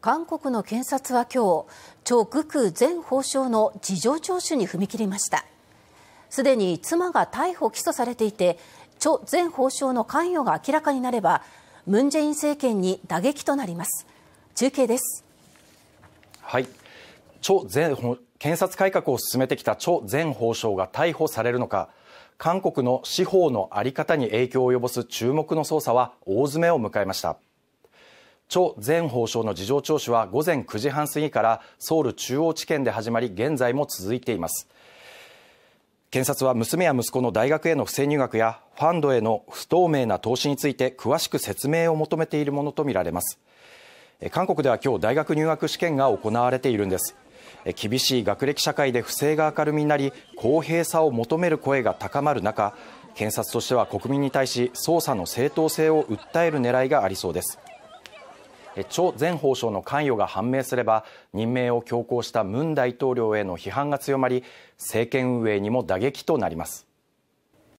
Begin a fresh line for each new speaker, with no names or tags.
韓国の検察は今日、チョ・グク前法相の事情聴取に踏み切りました。すでに妻が逮捕・起訴されていて、チョ前法相の関与が明らかになれば、ムン・ジェイン政権に打撃となります。中継です。
はい。チョ前検察改革を進めてきたチョ前法相が逮捕されるのか、韓国の司法の在り方に影響を及ぼす注目の捜査は大詰めを迎えました。チョ前法相の事情聴取は午前9時半過ぎからソウル中央地検で始まり現在も続いています検察は娘や息子の大学への不正入学やファンドへの不透明な投資について詳しく説明を求めているものとみられます韓国では今日大学入学試験が行われているんです厳しい学歴社会で不正が明るみになり公平さを求める声が高まる中検察としては国民に対し捜査の正当性を訴える狙いがありそうですチョ前法相の関与が判明すれば任命を強行したムン大統領への批判が強まり政権運営にも打撃となります